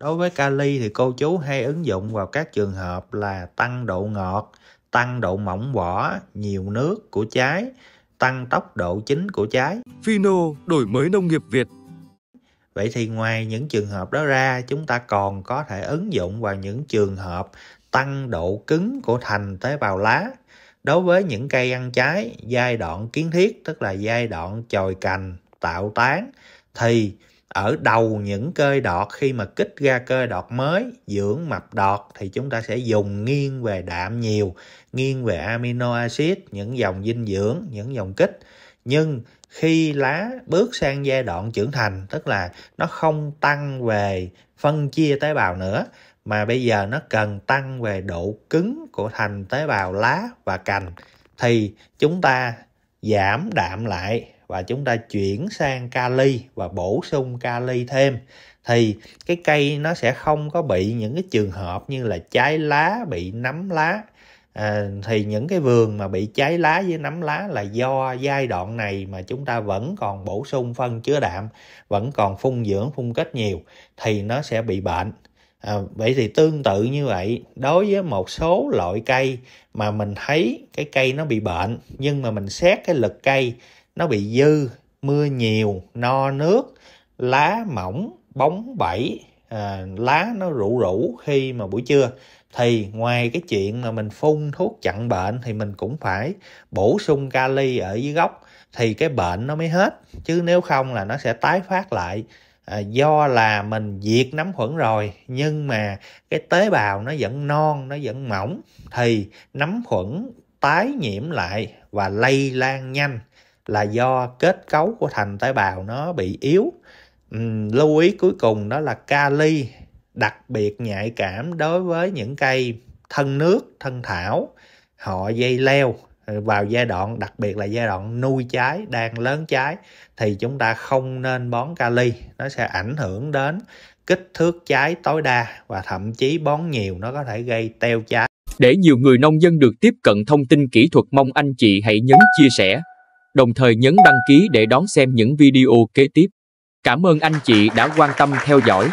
Đối với kali thì cô chú hay ứng dụng vào các trường hợp là tăng độ ngọt, tăng độ mỏng vỏ, nhiều nước của trái, tăng tốc độ chín của trái. Fino đổi mới nông nghiệp Việt Vậy thì ngoài những trường hợp đó ra, chúng ta còn có thể ứng dụng vào những trường hợp tăng độ cứng của thành tế bào lá. Đối với những cây ăn trái, giai đoạn kiến thiết, tức là giai đoạn chồi cành, tạo tán, thì ở đầu những cơ đọt khi mà kích ra cơ đọt mới dưỡng mập đọt thì chúng ta sẽ dùng nghiêng về đạm nhiều nghiêng về amino acid những dòng dinh dưỡng những dòng kích nhưng khi lá bước sang giai đoạn trưởng thành tức là nó không tăng về phân chia tế bào nữa mà bây giờ nó cần tăng về độ cứng của thành tế bào lá và cành thì chúng ta giảm đạm lại và chúng ta chuyển sang kali và bổ sung kali thêm thì cái cây nó sẽ không có bị những cái trường hợp như là trái lá bị nấm lá à, thì những cái vườn mà bị cháy lá với nấm lá là do giai đoạn này mà chúng ta vẫn còn bổ sung phân chứa đạm vẫn còn phun dưỡng phun kết nhiều thì nó sẽ bị bệnh à, vậy thì tương tự như vậy đối với một số loại cây mà mình thấy cái cây nó bị bệnh nhưng mà mình xét cái lực cây nó bị dư mưa nhiều no nước lá mỏng bóng bẩy à, lá nó rủ rủ khi mà buổi trưa thì ngoài cái chuyện mà mình phun thuốc chặn bệnh thì mình cũng phải bổ sung kali ở dưới gốc thì cái bệnh nó mới hết chứ nếu không là nó sẽ tái phát lại à, do là mình diệt nấm khuẩn rồi nhưng mà cái tế bào nó vẫn non nó vẫn mỏng thì nấm khuẩn tái nhiễm lại và lây lan nhanh là do kết cấu của thành tế bào nó bị yếu lưu ý cuối cùng đó là kali đặc biệt nhạy cảm đối với những cây thân nước thân thảo họ dây leo ờ, vào giai đoạn đặc biệt là giai đoạn nuôi trái đang lớn trái thì chúng ta không nên bón kali nó sẽ ảnh hưởng đến kích thước trái tối đa và thậm chí bón nhiều nó có thể gây teo trái để nhiều người nông dân được tiếp cận thông tin kỹ thuật mong anh chị hãy nhấn chia sẻ đồng thời nhấn đăng ký để đón xem những video kế tiếp. Cảm ơn anh chị đã quan tâm theo dõi.